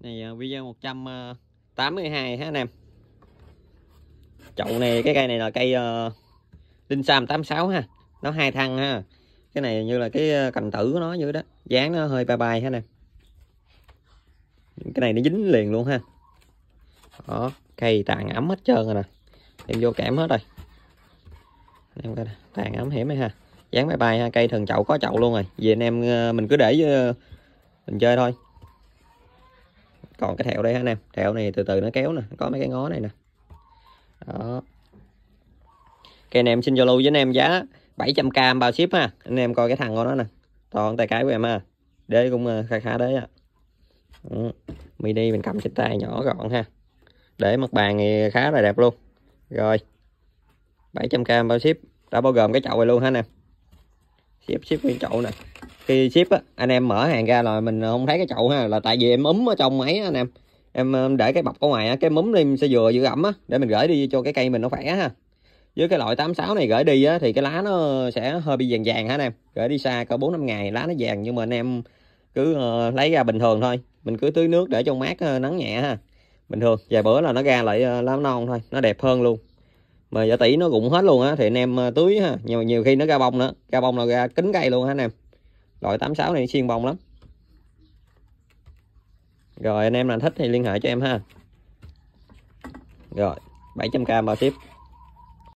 này ờ, video 182 ờ, ha anh em chậu này cái cây này là cây uh, linh sam 86 ha nó hai thăng ha cái này như là cái cành tử của nó như đó dáng nó hơi bài bài ha nè cái này nó dính liền luôn ha đó cây tàn ấm hết trơn rồi nè em vô kẽm hết rồi em coi tàn ấm hiểm ấy ha dán bài bài ha cây thường chậu có chậu luôn rồi vì anh em mình cứ để mình chơi thôi còn cái thẹo đây ha anh em thẹo này từ từ nó kéo nè có mấy cái ngó này nè đó cây anh em xin giao lưu với anh em giá 700k bao ship ha anh em coi cái thằng của nó nè toàn tay cái của em ha đế cũng khá khá đấy á ừ. mini mình cầm trên tay nhỏ gọn ha để mặt bàn thì khá là đẹp luôn rồi 700k bao ship đã bao gồm cái chậu này luôn ha nè ship ship nguyên chậu nè khi ship á anh em mở hàng ra là mình không thấy cái chậu ha là tại vì em ấm ở trong máy anh em em để cái bọc ở ngoài á cái múm em sẽ vừa giữ ẩm á để mình gửi đi cho cái cây mình nó khỏe ha với cái loại 86 này gửi đi á thì cái lá nó sẽ hơi bị vàng vàng ha anh em gửi đi xa có bốn năm ngày lá nó vàng nhưng mà anh em cứ uh, lấy ra bình thường thôi mình cứ tưới nước để cho mát uh, nắng nhẹ ha bình thường vài bữa là nó ra lại uh, lá non thôi nó đẹp hơn luôn mà giả tỷ nó rụng hết luôn á thì anh em à, tưới ha nhiều, nhiều khi nó ra bông nữa ra bông là ra kính cây luôn ha anh em loại 86 này xuyên bông lắm rồi anh em nào thích thì liên hệ cho em ha rồi 700k bao ship